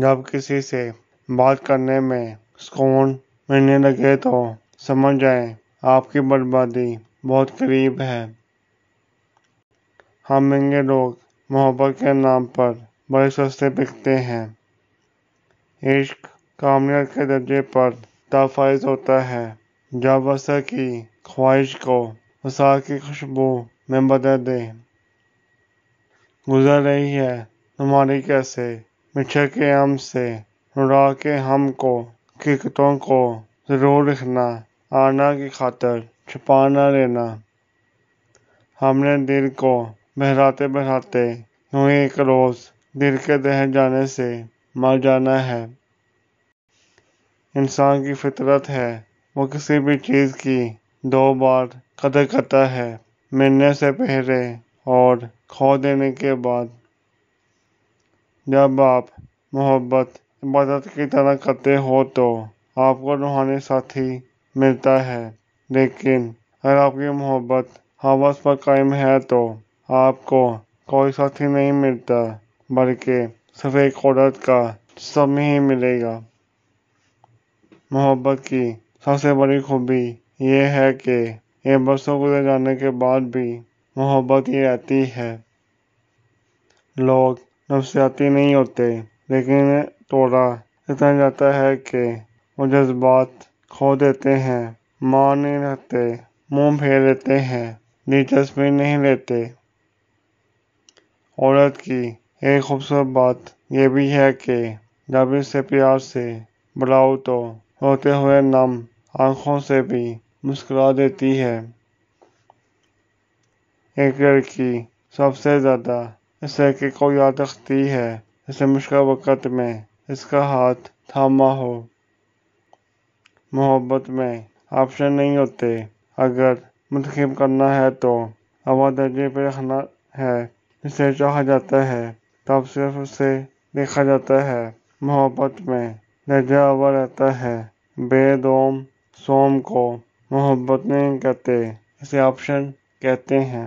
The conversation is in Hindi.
जब किसी से बात करने में सुकून मिलने लगे तो समझ जाए आपकी बर्बादी बहुत करीब है हम महंगे लोग मोहब्बत के नाम पर बड़े सस्ते बिकते हैं इश्क कामयाब के दर्जे पर तफाइज होता है जब वसा की ख्वाहिश को वसा की खुशबू में बदल दे गुजर रही है तुम्हारी कैसे के हम से उड़ा के हम को को ज़रूर रखना आना की खातर छुपा न लेना हमने दिल को बहराते बहराते यूँ एक रोज़ दिल के दह जाने से मर जाना है इंसान की फितरत है वो किसी भी चीज़ की दो बार कदर करता है मिलने से पहले और खो देने के बाद जब आप मोहब्बत इबादत की तरह करते हो तो आपको रूहानी साथी मिलता है लेकिन अगर आपकी मोहब्बत हवस पर कायम है तो आपको कोई साथी नहीं मिलता बल्कि सिर्फ एक औरत का समय ही मिलेगा मोहब्बत की सबसे बड़ी खूबी यह है कि ये बरसों गुजर जाने के बाद भी मोहब्बत ही रहती है लोग नफसियाती नहीं होते लेकिन थोड़ा इतना जाता है कि वो जज्बात खो देते हैं मान नहीं रखते मुंह फेर लेते हैं दिलचस्पी नहीं लेते औरत की एक खूबसूरत बात यह भी है कि जब इसे प्यार से बुलाओ तो होते हुए नम आँखों से भी मुस्कुरा देती है एक लड़की सबसे ज़्यादा इसे कि कोई याद रखती है इसे मुश्किल वक़्त में इसका हाथ थामा हो मोहब्बत में ऑप्शन नहीं होते अगर मुंतखब करना है तो हवा दर्जे पर रखना है इसे चाहा जाता है तब सिर्फ उसे देखा जाता है मोहब्बत में दर्जा हवा रहता है बेदोम सोम को मोहब्बत नहीं कहते इसे ऑप्शन कहते हैं